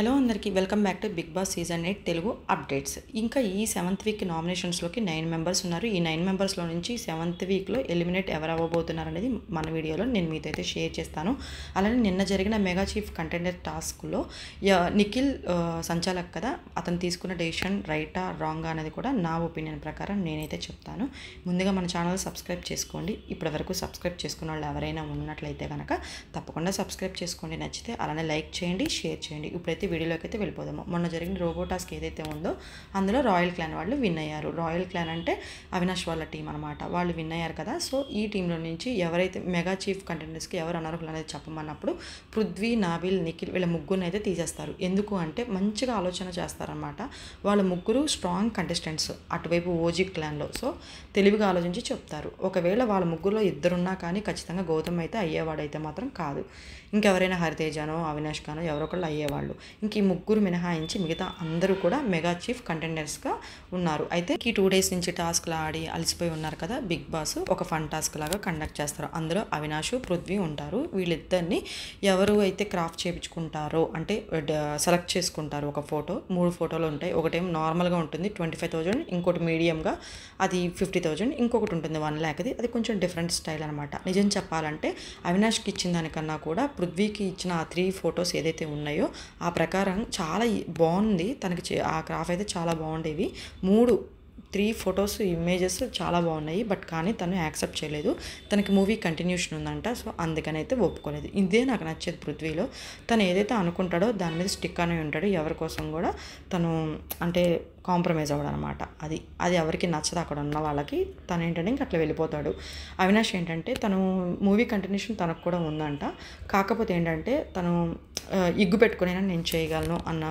hello అందరికీ welcome back to Bigg Boss season eight Telugu updates ఇంకా ఈ సెవెంత్ వీక్ నామినేషన్స్లోకి నైన్ మెంబర్స్ ఉన్నారు ఈ నైన్ మెంబర్స్లో నుంచి సెవెంత్ వీక్లో ఎలిమినేట్ ఎవరు అవ్వబోతున్నారు అనేది మన వీడియోలో నేను మీతో అయితే షేర్ చేస్తాను అలానే నిన్న జరిగిన మెగా చీఫ్ కంటెండర్ టాస్క్లో నిఖిల్ సంచాలక్ కదా అతను తీసుకున్న డెసిషన్ రైటా రాంగా అనేది కూడా నా ఒపీనియన్ ప్రకారం నేనైతే చెప్తాను ముందుగా మన ఛానల్ సబ్స్క్రైబ్ చేసుకోండి ఇప్పటి వరకు సబ్స్క్రైబ్ చేసుకున్న వాళ్ళు ఎవరైనా ఉన్నట్లయితే కనుక తప్పకుండా సబ్స్క్రైబ్ చేసుకోండి నచ్చితే అలానే లైక్ చేయండి షేర్ చేయండి ఇప్పుడైతే వీడియోలోకి అయితే వెళ్ళిపోదాము మొన్న జరిగిన రోబో ఏదైతే ఉందో అందులో రాయల్ క్లాన్ వాళ్ళు విన్ అయ్యారు రాయల్ క్లాన్ అంటే అవినాష్ వాళ్ళ టీం అనమాట వాళ్ళు విన్ అయ్యారు కదా సో ఈ టీంలో నుంచి ఎవరైతే మెగా చీఫ్ కంటెండర్స్కి ఎవరు అనర్హులు అనేది చెప్పమన్నప్పుడు పృథ్వీ నాబిల్ నిఖిల్ వీళ్ళ ముగ్గురిని అయితే తీసేస్తారు ఎందుకు అంటే మంచిగా ఆలోచన చేస్తారనమాట వాళ్ళ ముగ్గురు స్ట్రాంగ్ కంటెస్టెంట్స్ అటువైపు ఓజీ క్లాన్లో సో తెలివిగా ఆలోచించి చెప్తారు ఒకవేళ వాళ్ళ ముగ్గురులో ఇద్దరున్నా కానీ ఖచ్చితంగా గౌతమ్ అయితే అయ్యేవాడైతే మాత్రం కాదు ఇంకెవరైనా హరితేజానో అవినాష్ కానో ఎవరో ఒకళ్ళు అయ్యేవాళ్ళు ఇంక ఈ ముగ్గురు మినహాయించి మిగతా అందరూ కూడా మెగా చీఫ్ కంటెండర్స్గా ఉన్నారు అయితే ఈ టూ డేస్ నుంచి టాస్క్లు ఆడి అలసిపోయి ఉన్నారు కదా బిగ్ బాస్ ఒక ఫన్ టాస్క్ లాగా కండక్ట్ చేస్తారు అందులో అవినాష్ పృథ్వీ ఉంటారు వీళ్ళిద్దరిని ఎవరు అయితే క్రాఫ్ట్ చేయించుకుంటారో అంటే సెలెక్ట్ చేసుకుంటారు ఒక ఫోటో మూడు ఫోటోలు ఉంటాయి ఒకటేమో నార్మల్గా ఉంటుంది ట్వంటీ ఫైవ్ థౌజండ్ ఇంకోటి మీడియంగా అది ఫిఫ్టీ థౌజండ్ ఇంకొకటి ఉంటుంది వన్ ల్యాక్ అది కొంచెం డిఫరెంట్ స్టైల్ అనమాట నిజం చెప్పాలంటే అవినాష్కి ఇచ్చిన దానికన్నా కూడా పృథ్వీకి ఇచ్చిన ఆ త్రీ ఫొటోస్ ఏదైతే ఉన్నాయో ఆ ప్రకారం చాలా బాగుంది తనకి ఆ క్రాఫ్ అయితే చాలా బాగుండేవి మూడు త్రీ ఫొటోస్ ఇమేజెస్ చాలా బాగున్నాయి బట్ కానీ తను యాక్సెప్ట్ చేయలేదు తనకి మూవీ కంటిన్యూషన్ ఉందంట సో అందుకనైతే ఒప్పుకోలేదు ఇదే నాకు నచ్చేది పృథ్వీలో తను ఏదైతే అనుకుంటాడో దాని మీద స్టిక్ అనే ఉంటాడు ఎవరి కోసం కూడా తను అంటే కాంప్రమైజ్ అవ్వడం అనమాట అది అది ఎవరికి నచ్చదు అక్కడ ఉన్న వాళ్ళకి తను ఏంటంటే ఇంక అట్లా వెళ్ళిపోతాడు అవినాష్ ఏంటంటే తను మూవీ కంటిన్యూషన్ తనకు కూడా ఉందంట కాకపోతే ఏంటంటే తను ఇగ్గు అయినా నేను చేయగలను అన్న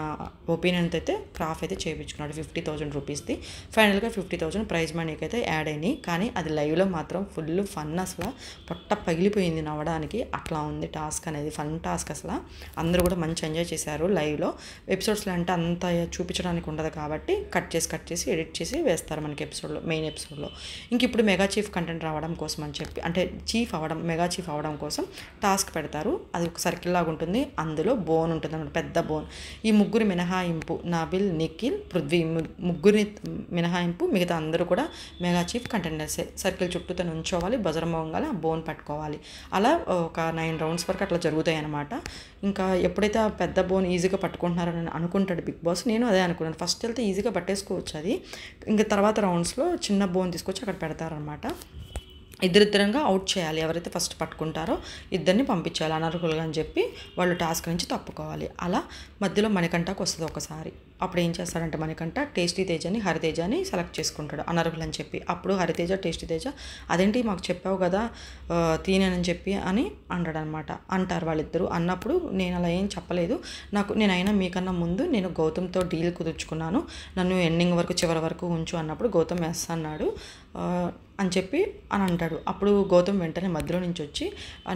ఒపీనియన్తో అయితే క్రాఫ్ అయితే చేయించుకున్నాడు ఫిఫ్టీ థౌజండ్ రూపీస్ది ఫైనల్గా ఫిఫ్టీ థౌజండ్ ప్రైజ్ మనీకి అయితే యాడ్ అయినాయి కానీ అది లైవ్లో మాత్రం ఫుల్ ఫన్ అసలు పొట్ట పగిలిపోయింది నవ్వడానికి అట్లా ఉంది టాస్క్ అనేది ఫన్ టాస్క్ అసలు అందరూ కూడా మంచి ఎంజాయ్ చేశారు లైవ్లో ఎపిసోడ్స్లో అంటే అంత చూపించడానికి ఉండదు కాబట్టి కట్ చేసి కట్ చేసి ఎడిట్ చేసి వేస్తారు మనకి ఎపిసోడ్లో మెయిన్ ఎపిసోడ్లో ఇంక ఇప్పుడు మెగా చీఫ్ కంటెంట్ రావడం కోసం అని చెప్పి అంటే చీఫ్ అవ్వడం మెగా చీఫ్ అవ్వడం కోసం టాస్క్ పెడతారు అది ఒక సర్కిల్ లాగా ఉంటుంది అందరూ అందులో బోన్ ఉంటుంది అనమాట పెద్ద బోన్ ఈ ముగ్గురు మినహాయింపు నాబిల్ నిఖిల్ పృథ్వీ ముగ్గురిని మినహాయింపు మిగతా అందరూ కూడా మెగా చీఫ్ కంటెండర్సే సర్కిల్ చుట్టూ తను ఉంచోవాలి బజరంభంగా బోన్ పట్టుకోవాలి అలా ఒక నైన్ రౌండ్స్ వరకు అట్లా జరుగుతాయి అనమాట ఇంకా ఎప్పుడైతే ఆ పెద్ద బోన్ ఈజీగా పట్టుకుంటున్నారని అనుకుంటాడు బిగ్ బాస్ నేను అదే అనుకున్నాను ఫస్ట్ వెళ్తే ఈజీగా పట్టేసుకోవచ్చు అది ఇంకా తర్వాత రౌండ్స్లో చిన్న బోన్ తీసుకొచ్చి అక్కడ పెడతారనమాట ఇద్దరిద్దరంగా అవుట్ చేయాలి ఎవరైతే ఫస్ట్ పట్టుకుంటారో ఇద్దరిని పంపించాలి అనర్హులుగా అని చెప్పి వాళ్ళు టాస్క్ నుంచి తప్పుకోవాలి అలా మధ్యలో మణికంఠకు వస్తుంది ఒకసారి అప్పుడు ఏం చేస్తాడంటే మణికంఠ టేస్టీ తేజని హరితేజని సెలెక్ట్ చేసుకుంటాడు అనర్హులు అని చెప్పి అప్పుడు హరితేజ టేస్టీ తేజ అదేంటి మాకు చెప్పావు కదా తినేనని చెప్పి అని అంటాడు అనమాట అంటారు వాళ్ళిద్దరూ అన్నప్పుడు నేను అలా ఏం చెప్పలేదు నాకు నేనైనా మీకన్నా ముందు నేను గౌతమ్తో డీల్ కుదుర్చుకున్నాను నన్ను ఎండింగ్ వరకు చివరి వరకు ఉంచు అన్నప్పుడు గౌతమ్ ఎస్ అన్నాడు అని చెప్పి అని అంటాడు అప్పుడు గౌతమ్ వెంటనే మధ్యలో నుంచి వచ్చి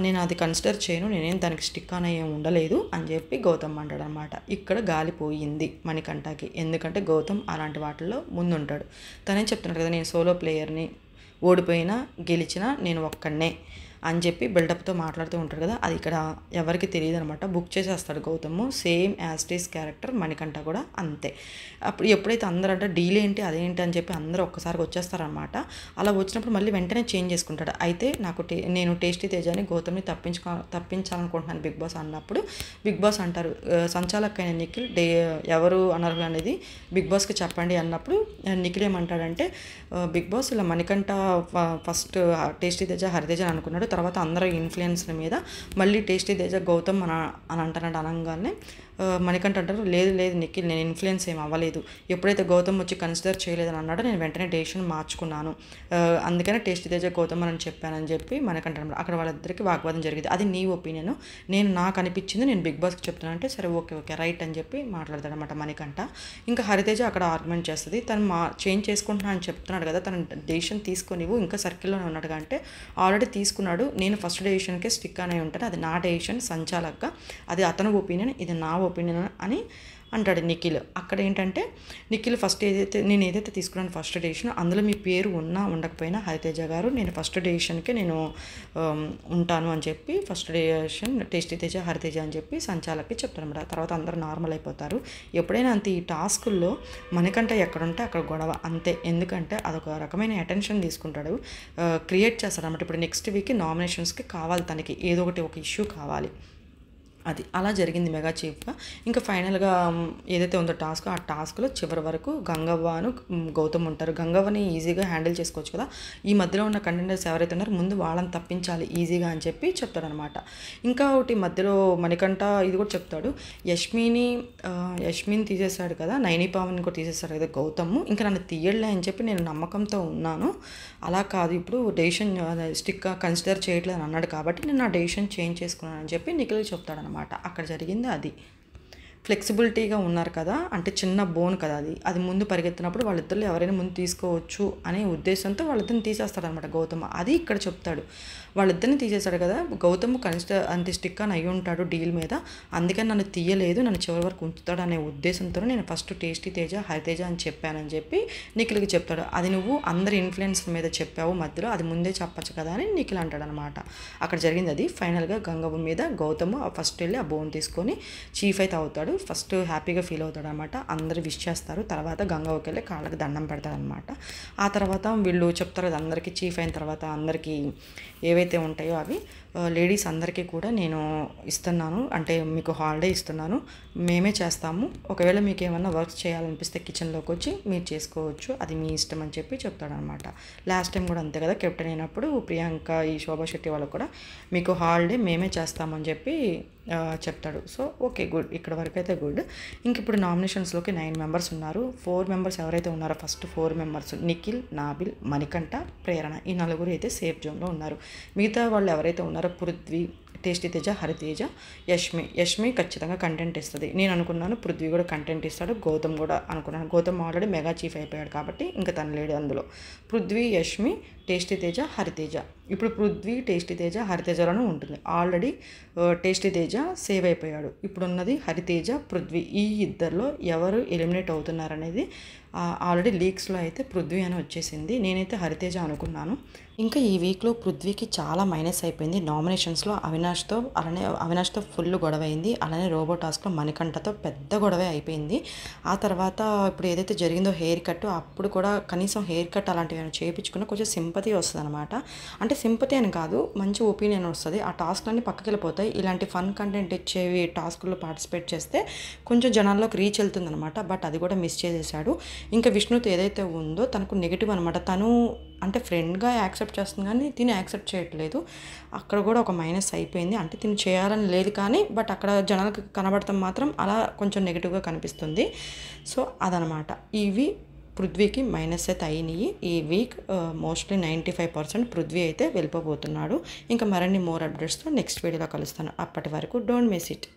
నేను అది కన్సిడర్ చేయను నేనేం దానికి స్టిక్ అని ఏం ఉండలేదు అని చెప్పి గౌతమ్ అంటాడు అనమాట ఇక్కడ గాలిపోయింది మణికంఠకి ఎందుకంటే గౌతమ్ అలాంటి వాటిల్లో ముందుంటాడు తనే చెప్తున్నాడు కదా నేను సోలో ప్లేయర్ని ఓడిపోయినా గెలిచినా నేను ఒక్కడనే అని చెప్పి బిల్డప్తో మాట్లాడుతూ ఉంటారు కదా అది ఇక్కడ ఎవరికి తెలియదు అనమాట బుక్ చేసేస్తాడు గౌతమ్ సేమ్ యాస్టీస్ క్యారెక్టర్ మణికంఠ కూడా అంతే అప్పుడు ఎప్పుడైతే అంటే డీల్ ఏంటి అదేంటి అని చెప్పి అందరూ ఒక్కసారికి వచ్చేస్తారనమాట అలా వచ్చినప్పుడు మళ్ళీ వెంటనే చేంజ్ చేసుకుంటాడు అయితే నాకు టే నేను టేస్టీ తేజాని గౌతమ్ని తప్పించుకో తప్పించాలనుకుంటున్నాను బిగ్ బాస్ అన్నప్పుడు బిగ్ బాస్ అంటారు సంచాలక్ అయిన నిఖిల్ డే ఎవరు అనరు అనేది బిగ్ బాస్కి చెప్పండి అన్నప్పుడు నిఖిల్ ఏమంటాడంటే బిగ్ బాస్ ఇలా మణికంఠ ఫస్ట్ టేస్టీ తేజ హరితేజ అనుకున్నాడు తర్వాత అందరూ ఇన్ఫ్లుయెన్స్ మీద మళ్ళీ టేస్టీ దేజ గౌతమ్ అని అని అంటున్నాడు అనగానే మణికంఠ అంటారు లేదు లేదు నిఖిల్ నేను ఇన్ఫ్లుయెన్స్ ఏం అవ్వలేదు ఎప్పుడైతే గౌతమ్ వచ్చి కన్సిడర్ చేయలేదని అన్నాడో నేను వెంటనే డెసిషన్ మార్చుకున్నాను అందుకనే టేస్ట్ తేజ గౌతమ్ అని చెప్పానని చెప్పి మనకంటే అక్కడ వాళ్ళిద్దరికి వాగ్వాదం జరిగింది అది నీ ఒపీనియన్ నేను నాకు అనిపించింది నేను బిగ్ బాస్కి చెప్తున్నాను అంటే సరే ఓకే ఓకే రైట్ అని చెప్పి మాట్లాడతాడు అనమాట మణికంఠ ఇంకా హరితేజ అక్కడ ఆర్గ్యుమెంట్ చేస్తుంది తను మా చేంజ్ చేసుకుంటున్నా అని చెప్తున్నాడు కదా తను డెసిషన్ తీసుకొని ఇంకా సర్కిల్లోనే ఉన్నాడు అంటే ఆల్రెడీ తీసుకున్నాడు నేను ఫస్ట్ డెసిషన్కే స్టిక్ అనే ఉంటాను అది నా డెసిషన్ సంచాలక్గా అది అతను ఒపీనియన్ ఇది నా ఒపీనియన్ అని అంటాడు నిఖిల్ అక్కడ ఏంటంటే నిఖిల్ ఫస్ట్ ఏదైతే నేను ఏదైతే తీసుకున్నాను ఫస్ట్ డెసిషన్ అందులో మీ పేరు ఉన్నా ఉండకపోయినా హరితేజ గారు నేను ఫస్ట్ డెసిషన్కి నేను um, ఉంటాను అని చెప్పి first decision tasty Teja Hariteja అని చెప్పి సంచాలకి చెప్తాను అనమాట తర్వాత అందరూ నార్మల్ అయిపోతారు ఎప్పుడైనా అంత ఈ టాస్కుల్లో మనకంటే ఎక్కడుంటే అక్కడ గొడవ అంతే ఎందుకంటే అదొక రకమైన అటెన్షన్ తీసుకుంటాడు క్రియేట్ uh, చేస్తాడు అనమాట ఇప్పుడు నెక్స్ట్ వీక్ నామినేషన్స్కి కావాలి తనకి ఏదో ఒకటి ఒక ఇష్యూ కావాలి అది అలా జరిగింది మెగా చీఫ్గా ఇంకా ఫైనల్గా ఏదైతే ఉందో టాస్క్ ఆ టాస్క్లో చివరి వరకు గంగవ్వను గౌతమ్ ఉంటారు గంగవ్వని ఈజీగా హ్యాండిల్ చేసుకోవచ్చు కదా ఈ మధ్యలో ఉన్న కంటెండర్స్ ఎవరైతే ఉన్నారో ముందు వాళ్ళని తప్పించాలి ఈజీగా అని చెప్పి చెప్తాడనమాట ఇంకా ఒకటి మధ్యలో మణికంఠ ఇది కూడా చెప్తాడు యష్మిని యష్మిని తీసేశాడు కదా నైని పావన్ కూడా తీసేశాడు కదా గౌతమ్ ఇంకా నన్ను తీయడలే అని చెప్పి నేను నమ్మకంతో ఉన్నాను అలా కాదు ఇప్పుడు డెసిషన్ స్టిక్ కన్సిడర్ చేయట్లేదు అన్నాడు కాబట్టి నేను నా డెసిషన్ చేంజ్ చేసుకున్నాను అని చెప్పి నిఖిల్ చెప్తాడనమాట అనమాట అక్కడ జరిగింది అది ఫ్లెక్సిబిలిటీగా ఉన్నారు కదా అంటే చిన్న బోన్ కదా అది అది ముందు పరిగెత్తినప్పుడు వాళ్ళిద్దరు ఎవరైనా ముందు తీసుకోవచ్చు అనే ఉద్దేశంతో వాళ్ళిద్దరిని తీసేస్తాడనమాట గౌతమ్ అది ఇక్కడ చెప్తాడు వాళ్ళిద్దరిని తీసేశాడు కదా గౌతమ్ కనిష్ట అంత స్టిక్ అని అయి ఉంటాడు డీల్ మీద అందుకని నన్ను తీయలేదు నన్ను చివరి వరకు ఉంచుతాడు అనే ఉద్దేశంతో నేను ఫస్ట్ టేస్టీ తేజ హరితేజ అని చెప్పానని చెప్పి నిఖిల్కి చెప్తాడు అది నువ్వు అందరి ఇన్ఫ్లుయెన్స్ మీద చెప్పావు మధ్యలో అది ముందే చెప్పచ్చు కదా అని నిఖిల్ అంటాడనమాట అక్కడ జరిగింది అది ఫైనల్గా గంగవ్వ మీద గౌతమ్ ఫస్ట్ వెళ్ళి ఆ బోన్ తీసుకొని చీఫ్ అయితే అవుతాడు ఉంటాడు ఫస్ట్ హ్యాపీగా ఫీల్ అవుతాడు అనమాట అందరు విష్ చేస్తారు తర్వాత గంగ ఒకళ్ళే కాళ్ళకి దండం అనమాట ఆ తర్వాత వీళ్ళు చెప్తారు అందరికీ చీఫ్ అయిన తర్వాత అందరికీ ఏవైతే ఉంటాయో అవి లేడీస్ అందరికీ కూడా నేను ఇస్తున్నాను అంటే మీకు హాలిడే ఇస్తున్నాను మేమే చేస్తాము ఒకవేళ మీకు ఏమన్నా వర్క్ చేయాలనిపిస్తే కిచెన్లోకి వచ్చి మీరు చేసుకోవచ్చు అది మీ ఇష్టం అని చెప్పి చెప్తాడనమాట లాస్ట్ టైం కూడా అంతే కదా కెప్టెన్ అయినప్పుడు ప్రియాంక ఈ శోభా శెట్టి వాళ్ళు కూడా మీకు హాలిడే మేమే చేస్తామని చెప్పి చెప్తాడు సో ఓకే గుడ్ ఇక్కడ వరకు అయితే గుడ్ ఇంక ఇప్పుడు నామినేషన్స్లోకి నైన్ మెంబర్స్ ఉన్నారు ఫోర్ మెంబర్స్ ఎవరైతే ఉన్నారో first four members Nikhil Nabeel Manikantha Prerana ఈ నలుగురు అయితే సేఫ్ జోన్లో ఉన్నారు మిగతా వాళ్ళు ఎవరైతే ఉన్నారో పృథ్వీ టేస్టీ తేజ హరితేజ యష్మి యష్మి ఖచ్చితంగా కంటెంట్ ఇస్తుంది నేను అనుకున్నాను పృథ్వీ కూడా కంటెంట్ ఇస్తాడు గౌతమ్ కూడా అనుకున్నాను గౌతమ్ ఆల్రెడీ మెగా చీఫ్ అయిపోయాడు కాబట్టి ఇంకా తను లేడు అందులో పృథ్వీ యష్మి టేస్టీ తేజ హరితేజ ఇప్పుడు పృథ్వీ టేస్టీ తేజ హరితేజలోనే ఉంటుంది ఆల్రెడీ టేస్టీ తేజ సేవ్ అయిపోయాడు ఇప్పుడున్నది హరితేజ పృథ్వీ ఈ ఇద్దరిలో ఎవరు ఎలిమినేట్ అవుతున్నారనేది ఆల్రెడీ లీక్స్లో అయితే పృథ్వీ అని వచ్చేసింది నేనైతే హరితేజ అనుకున్నాను ఇంకా ఈ వీక్లో పృథ్వీకి చాలా మైనస్ అయిపోయింది నామినేషన్స్లో అవినాష్తో అలానే అవినాష్తో ఫుల్ గొడవ అయింది అలానే రోబో టాస్క్లో మణికంఠతో పెద్ద గొడవ అయిపోయింది ఆ తర్వాత ఇప్పుడు ఏదైతే జరిగిందో హెయిర్ కట్ అప్పుడు కూడా కనీసం హెయిర్ కట్ అలాంటివి ఏమైనా చేయించుకున్నా కొంచెం సింపతి వస్తుంది అనమాట అంటే సింపతి అని కాదు మంచి ఒపీనియన్ వస్తుంది ఆ టాస్క్లన్నీ పక్కకి వెళ్ళిపోతాయి ఇలాంటి ఫన్ కంటెంట్ ఇచ్చేవి టాస్క్లో పార్టిసిపేట్ చేస్తే కొంచెం జనాల్లోకి రీచ్ వెళ్తుందనమాట బట్ అది కూడా మిస్ చేసేసాడు ఇంకా విష్ణుతో ఏదైతే ఉందో తనకు నెగిటివ్ అనమాట తను అంటే ఫ్రెండ్గా యాక్సెప్ట్ చేస్తుంది కానీ తిని యాక్సెప్ట్ చేయట్లేదు అక్కడ కూడా ఒక మైనస్ అయిపోయింది అంటే తిని చేయాలని లేదు కానీ బట్ అక్కడ జనాలకు కనబడటం మాత్రం అలా కొంచెం నెగిటివ్గా కనిపిస్తుంది సో అదనమాట ఇవి పృథ్వీకి మైనస్ అయితే అయినాయి ఈ week mostly ninety five percent Prithvi అయితే వెళ్ళిపోబోతున్నాడు ఇంకా మరిన్ని మోర్ అప్డేట్స్తో నెక్స్ట్ వీడియోలో కలుస్తాను అప్పటి వరకు డోంట్ మిస్ ఇట్